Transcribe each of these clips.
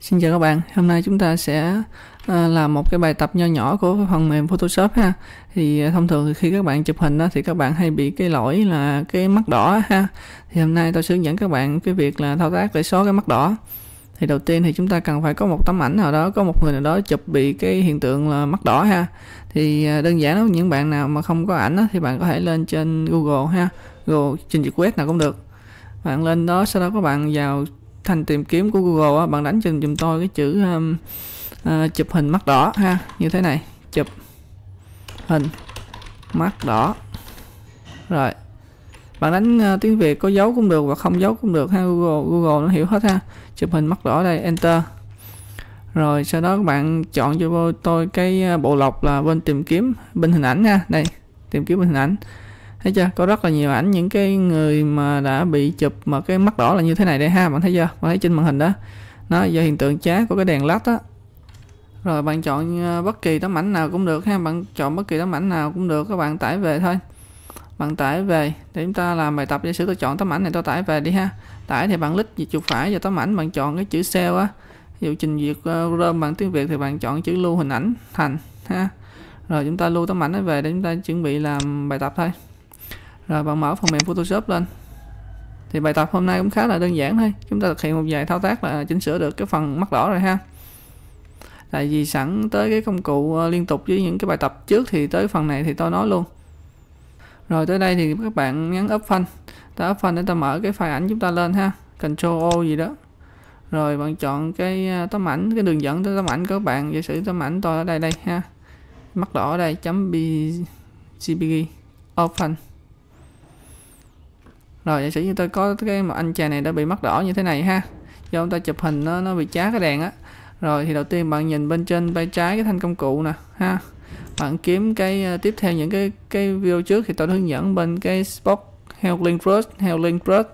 Xin chào các bạn, hôm nay chúng ta sẽ ờ, làm một cái bài tập nho nhỏ của phần mềm Photoshop ha. Thì ờ, thông thường khi các bạn chụp hình đó, thì các bạn hay bị cái lỗi là cái mắt đỏ ha. Thì hôm nay tôi sẽ hướng dẫn các bạn cái việc là thao tác để xóa cái mắt đỏ. Thì đầu tiên thì chúng ta cần phải có một tấm ảnh nào đó, có một người nào đó chụp bị cái hiện tượng là mắt đỏ ha. Thì ờ, đơn giản đó, những bạn nào mà không có ảnh đó, thì bạn có thể lên trên Google ha, Google trình duyệt web nào cũng được. Bạn lên đó sau đó các bạn vào thành tìm kiếm của Google á, bạn đánh chừng dùm tôi cái chữ um, uh, chụp hình mắt đỏ ha như thế này chụp hình mắt đỏ rồi bạn đánh uh, tiếng Việt có dấu cũng được và không dấu cũng được ha Google Google nó hiểu hết ha chụp hình mắt đỏ đây enter rồi sau đó các bạn chọn cho tôi cái à, bộ lọc là bên tìm kiếm bên hình ảnh nha đây tìm kiếm bên hình ảnh thấy chưa có rất là nhiều ảnh những cái người mà đã bị chụp mà cái mắt đỏ là như thế này đây ha bạn thấy chưa bạn thấy trên màn hình đó nó do hiện tượng chá của cái đèn lát á rồi bạn chọn ờ, bất kỳ tấm ảnh nào cũng được ha bạn chọn bất kỳ tấm ảnh nào cũng được các bạn tải về thôi bạn tải về để chúng ta làm bài tập giả sử tôi chọn tấm ảnh này tôi tải về đi ha tải thì bạn lít gì chuột phải vào tấm ảnh bạn chọn cái chữ cell á ví dụ trình duyệt uh, ờ, rơm bằng tiếng việt thì bạn chọn chữ lưu hình ảnh thành ha rồi chúng ta lưu tấm ảnh nó về để chúng ta chuẩn bị làm bài tập thôi rồi bạn mở phần mềm Photoshop lên thì bài tập hôm nay cũng khá là đơn giản thôi chúng ta thực hiện một vài thao tác là chỉnh sửa được cái phần mắt đỏ rồi ha tại vì sẵn tới cái công cụ ờ, liên tục với những cái bài tập trước thì tới phần này thì tôi nói luôn rồi tới đây thì các bạn nhấn up phanh ta up phanh để ta mở cái file ảnh chúng ta lên ha Ctrl O gì đó rồi bạn chọn cái ờ, tấm ảnh cái đường dẫn tới tấm ảnh các bạn giả sử tấm ảnh tôi ở đây đây ha mắt đỏ ở đây chấm bcpg open rồi giả sử như tôi có cái mà anh chàng này đã bị mắc đỏ như thế này ha do ông ta chụp hình nó nó bị chá cái đèn á rồi thì đầu tiên bạn nhìn bên trên bên trái cái thanh công cụ nè ha bạn kiếm cái uh, tiếp theo những cái cái video trước thì tôi hướng dẫn bên cái spot Healing Brush, Healing Brush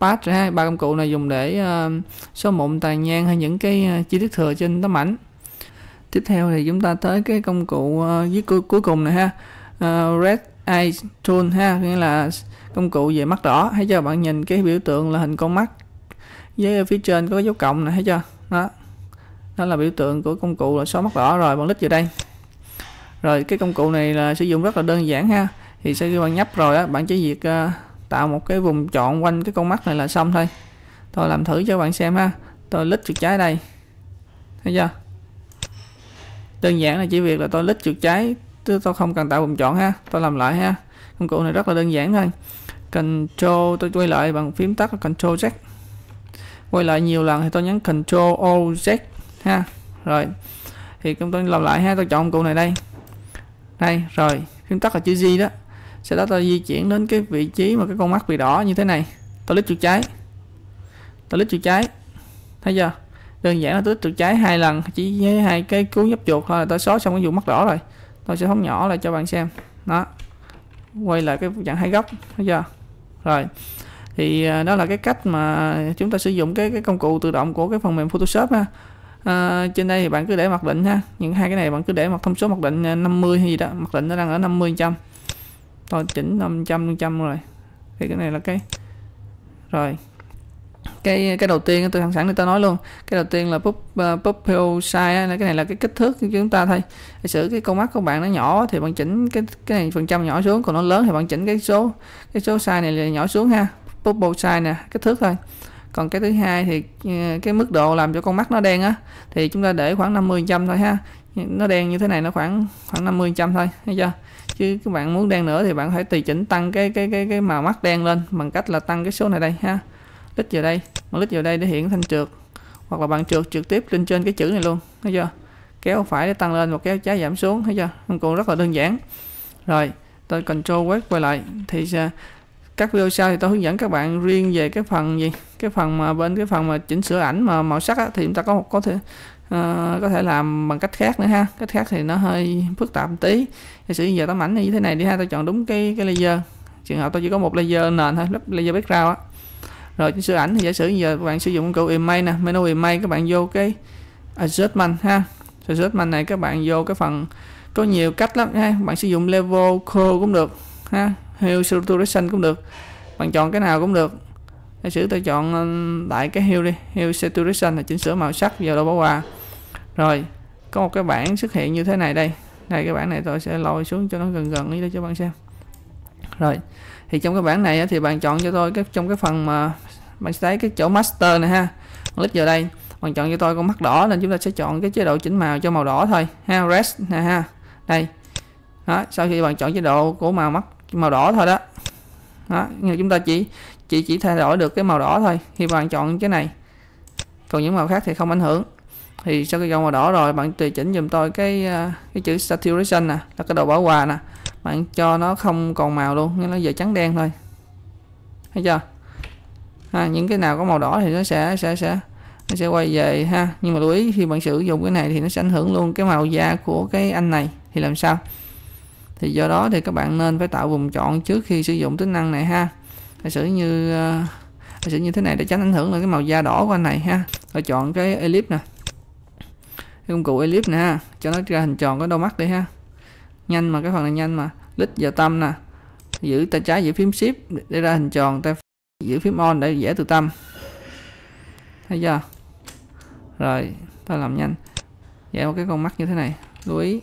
Patch rồi ha, ba công cụ này dùng để uh, số mụn tàn nhang hay những cái uh, chi tiết thừa trên tấm ảnh tiếp theo thì chúng ta tới cái công cụ uh, dưới cu cuối cùng này ha uh, Red Eye Tool ha nghĩa là công cụ về mắt đỏ thấy chưa bạn nhìn cái biểu tượng là hình con mắt với phía trên có dấu cộng này thấy chưa đó đó là biểu tượng của công cụ là số mắt đỏ rồi bạn lít vào đây rồi cái công cụ này là sử dụng rất là đơn giản ha thì sau khi bạn nhấp rồi á bạn chỉ việc uh, tạo một cái vùng chọn quanh cái con mắt này là xong thôi tôi làm thử cho bạn xem ha tôi lít chuột trái đây thấy chưa đơn giản là chỉ việc là tôi lít chuột trái chứ tôi không cần tạo vùng chọn ha tôi làm lại ha công cụ này rất là đơn giản thôi Control tôi quay lại bằng phím tắt là Control Z quay lại nhiều lần thì tôi nhấn Control O Z ha rồi thì chúng tôi làm lại ha tôi chọn cụ này đây đây rồi phím tắt là chữ G đó sẽ đó tôi di chuyển đến cái vị trí mà cái con mắt bị đỏ như thế này tôi lít chuột trái tôi lít chuột trái thấy chưa đơn giản là tôi lít chuột trái hai lần chỉ với hai cái cú nhấp chuột thôi là tôi xóa xong cái vụ mắt đỏ rồi tôi sẽ phóng nhỏ lại cho bạn xem đó quay lại cái dạng hai góc thấy chưa rồi thì à, đó là cái cách mà chúng ta sử dụng cái cái công cụ tự động của cái phần mềm Photoshop ha à, trên đây thì bạn cứ để mặc định ha những hai cái này bạn cứ để mặc thông số mặc định 50 à, hay gì đó mặc định nó đang ở 50 trăm thôi chỉnh 500 trăm rồi thì cái này là cái rồi cái cái đầu tiên tôi thẳng sẵn để tôi nói luôn cái đầu tiên là pop uh, pop size là cái này là cái kích thước của chúng ta thôi giả sử cái con mắt của bạn nó nhỏ thì bạn chỉnh cái cái này phần trăm nhỏ xuống còn nó lớn thì bạn chỉnh cái số cái số size này là nhỏ xuống ha pop size nè kích thước thôi còn cái thứ hai thì ờ, cái mức độ làm cho con mắt nó đen á thì chúng ta để khoảng 50 trăm thôi ha nó đen như thế này nó khoảng khoảng 50 trăm thôi thấy chưa chứ các bạn muốn đen nữa thì bạn phải tùy chỉnh tăng cái cái cái cái màu mắt đen lên bằng cách là tăng cái số này đây ha tích vào đây mà click vào đây để hiện thanh trượt hoặc là bạn trượt trực tiếp lên trên cái chữ này luôn thấy chưa kéo phải để tăng lên và kéo trái giảm xuống thấy chưa công cụ rất là đơn giản rồi tôi control web quay lại thì các video sau thì tôi hướng dẫn các bạn riêng về cái phần gì cái phần mà bên cái phần mà chỉnh sửa ảnh mà màu sắc á, thì chúng ta có một có thể uh, có thể làm bằng cách khác nữa ha cách khác thì nó hơi phức tạp một tí thì sử dụng giờ tấm ảnh như thế này đi ha tôi chọn đúng cái cái laser trường hợp tôi chỉ có một laser nền thôi lớp laser background á rồi chỉnh sửa ảnh thì giả sử giờ các bạn sử dụng công cụ email nè menu email các bạn vô cái adjustment ha adjustment này các bạn vô cái phần có nhiều cách lắm ha bạn sử dụng level co cũng được ha hue saturation cũng được bạn chọn cái nào cũng được giả sử tôi chọn lại cái hue đi hue saturation là chỉnh sửa màu sắc vào đồ bỏ qua rồi có một cái bảng xuất hiện như thế này đây đây cái bảng này tôi sẽ lôi xuống cho nó gần gần đi để cho bạn xem rồi thì trong cái bảng này thì bạn chọn cho tôi cái trong cái phần mà bạn sẽ thấy cái chỗ master này ha click vào đây bạn chọn cho tôi con mắt đỏ nên chúng ta sẽ chọn cái chế độ chỉnh màu cho màu đỏ thôi ha rest nè ha đây đó, sau khi bạn chọn chế độ của màu mắt màu đỏ thôi đó, đó nhưng chúng ta chỉ chỉ chỉ thay đổi được cái màu đỏ thôi khi bạn chọn cái này còn những màu khác thì không ảnh hưởng thì sau khi chọn màu đỏ rồi bạn tùy chỉnh dùm tôi cái ờ, cái chữ saturation nè là cái độ bảo hòa nè bạn cho nó không còn màu luôn nó giờ trắng đen thôi thấy chưa ha, những cái nào có màu đỏ thì nó sẽ sẽ sẽ nó sẽ quay về ha nhưng mà lưu ý khi bạn sử dụng cái này thì nó sẽ ảnh hưởng luôn cái màu da của cái anh này thì làm sao thì do đó thì các bạn nên phải tạo vùng chọn trước khi sử dụng tính năng này ha giả sử như ờ, giả sử như thế này để tránh ảnh hưởng lên cái màu da đỏ của anh này ha rồi chọn cái ellipse nè cái công cụ elip nè cho nó ra hình tròn cái đôi mắt đi ha nhanh mà cái phần này nhanh mà lít vào tâm nè giữ tay trái giữ phím shift để ra hình tròn tay giữ phím on để dễ từ tâm thấy chưa rồi ta làm nhanh vẽ một cái con mắt như thế này lưu ý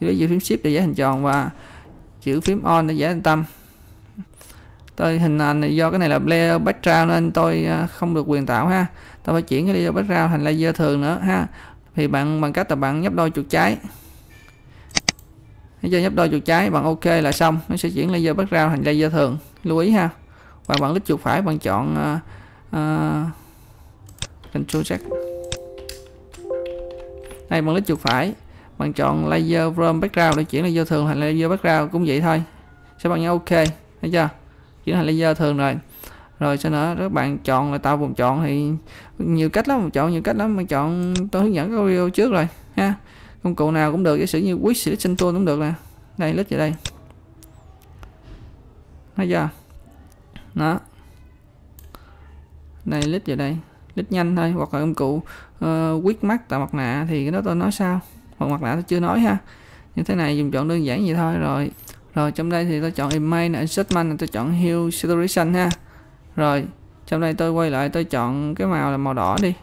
lưu ý giữ phím shift để dễ hình tròn và chữ phím on để dễ hình tâm tôi hình ảnh này do cái này là layer background nên tôi à, không được quyền tạo ha tôi phải chuyển cái layer background thành layer thường nữa ha thì bạn bằng cách là bạn nhấp đôi chuột trái thấy chưa? nhấp đôi chuột trái bằng ok là xong nó sẽ chuyển layer background thành layer thường lưu ý ha và bạn click chuột phải bạn chọn uh, uh, control check đây bạn click chuột phải bạn chọn layer from background để chuyển layer thường thành layer background cũng vậy thôi sẽ bạn nhấn ok thấy chưa chuyển thành layer thường rồi rồi sau nữa các bạn chọn là tạo vùng chọn thì nhiều cách lắm chọn nhiều cách lắm mà chọn tôi hướng dẫn các video trước rồi ha công cụ nào cũng được giả sử như quick selection tool cũng được nè đây lít vào đây thấy chưa đó đây lít vào đây lít nhanh thôi hoặc là công cụ uh, quét mắt tạo mặt nạ thì cái đó tôi nói sao hoặc mặt nạ tôi chưa nói ha như thế này dùng chọn đơn giản vậy thôi rồi rồi trong đây thì tôi chọn email adjustment tôi chọn hue saturation ha rồi trong đây tôi quay lại tôi chọn cái màu là màu đỏ đi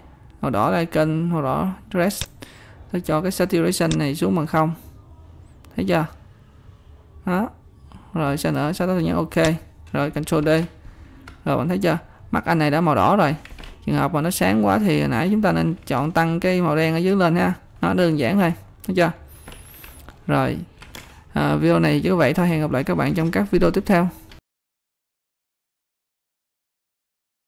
màu đỏ là kênh màu đỏ dress tôi cho cái saturation này xuống bằng không thấy chưa đó rồi sao nữa sau đó tôi nhấn ok rồi control d rồi bạn thấy chưa mắt anh này đã màu đỏ rồi trường hợp mà nó sáng quá thì hồi nãy chúng ta nên chọn tăng cái màu đen ở dưới lên ha nó đơn giản thôi thấy chưa rồi à, video này chỉ có vậy thôi hẹn gặp lại các bạn trong các video tiếp theo